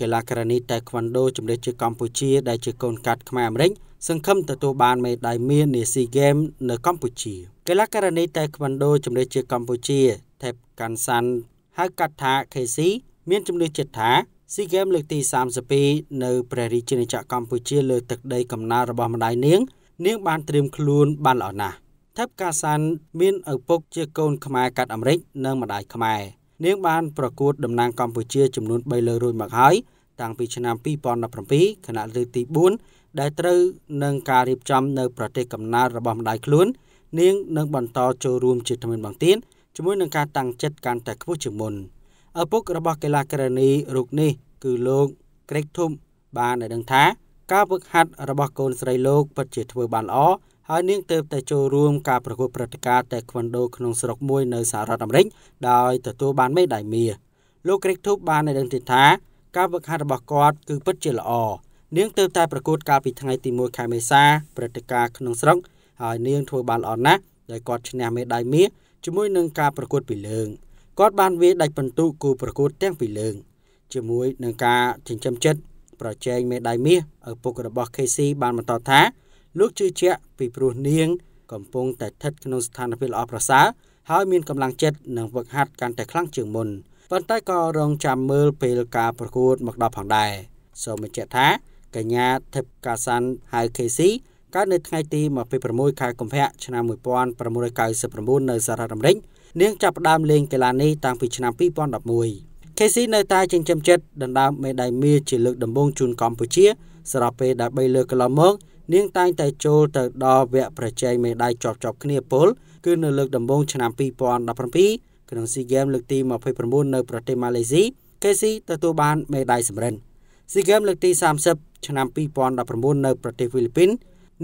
កីឡាករនីតេក្វាន់ដូជំនឿជាកម្ពុជាដែលជាកូនកាត់ខ្មែរអាមេរិកសង្ឃឹមទទួលបានមេដាយមាសនាស៊ីហ្គេមនៅកម្ពុជាកីឡាករនីតេក្វាន់ដូជំនឿជាកម្ពុជាថេបកាន់សាន់ហៅកាត់ថា KC មានជំនឿចិត្តថាស៊ីហ្គេមលើកទី32នៅព្រះរាជាណាចក្រកម្ពុជាលើទឹកដីកំណើតរបស់ម្ដាយនាង នាងបានត្រៀមខ្លួនបានល្អណាស់ថេបកាសាន់មានឪពុកជាកូនខ្មែរកាត់អាមេរិកនិងម្ដាយខ្មែរនាងបានប្រកួតតំណាងកម្ពុជាចំនួន3លើរួចមកហើយតាំងពីឆ្នាំ2017ខណៈលើកទី4ដែលត្រូវនឹងការរៀបចំនៅ ប្រទេសកំណើតរបស់ម្ដាយខ្លួន នាងនឹងបន្តចូលរួមជាថ្មីបន្ទៀតជាមួយនឹងការតាំងចិត្តកាន់តែខ្ពស់ជាងមុនឪពុករបស់កីឡាករនីរូបនេះ គឺលោក Greg Thum បានឲ្យដឹងថាការហ្វឹកហាត់របស់កូនស្រីលោកពិតជាធ្វើ បានល្អហើយនាងទៅតែចូលរួមការប្រកួតព្រឹត្តិការណ៍តេក្វាន់ដូក្នុងស្រុកមួយ នៅសហរដ្ឋអាមេរិកដោយទទួលបានមេដាយមាសលោក Greg Thorpe បានឲ្យដឹងថាការវឹកហាត់របស់គាត់គឺពិតជាល្អនាងទៅ តែប្រកួតកាលពីថ្ងៃទី1ខែមេសាព្រឹត្តិការណ៍ក្នុងស្រុកហើយនាងធ្វើបានល្អណាស់ដោយគាត់ឈ្នះមេដាយមាសជាមួយនឹងការប្រកួតពីលើងគាត់បានវាដាច់ពិន្ទុគូប្រកួតទាំងពីលើងជាមួយនឹងការចិញ្ចឹមចិត្តប្រជែងមេដាយមាសឪពុករបស់ KC បានបន្តថាលោកជឿជាក់ពីព្រោះនាង កំពុងតែស្ថិតក្នុងស្ថានភាពល្អប្រសើរហើយមានកម្លាំងចិត្តនិងវឹកហាត់កាន់តែខ្លាំងជាងមុនប៉ុន្តែក៏រងចាំមើលពេលការប្រកួតមកដល់ផងដែរសូមបញ្ជាក់ថាកញ្ញាថិបកាសាន់ហៅ KC កើតនៅថ្ងៃទី26ខែកុម្ភៈឆ្នាំ1999នៅសហរដ្ឋអាមេរិកនាងចាប់ផ្ដើមលេងកីឡានេះតាំងពីឆ្នាំ2011 KC នៅតែចិញ្ចឹមចិត្តដណ្ដើមមេដាយមាសជាលើកដំបូងជូនកម្ពុជាស្របពេលដែល3លើកកន្លងមកនាងតែងតែចូលទៅដល់វគ្គប្រជែងមេដាយជាប់ជាប់គ្នាពល គឺនៅលើកដំបូងឆ្នាំ2017ក្នុង SEA Games លើកទី29នៅប្រទេសម៉ាឡេស៊ីកេស៊ីទទួលបានមេដាយសម្រិន SEA Games លើកទី30ឆ្នាំ2019នៅប្រទេសហ្វីលីពីន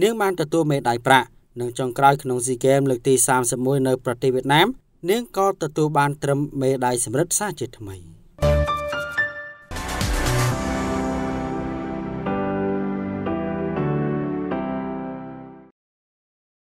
នាងបានទទួលមេដាយប្រាក់និងចុងក្រោយក្នុង SEA Games លើកទី31នៅប្រទេសវៀតណាមនាងក៏ទទួលបានត្រឹមមេដាយសម្រិតសាជាថ្មី។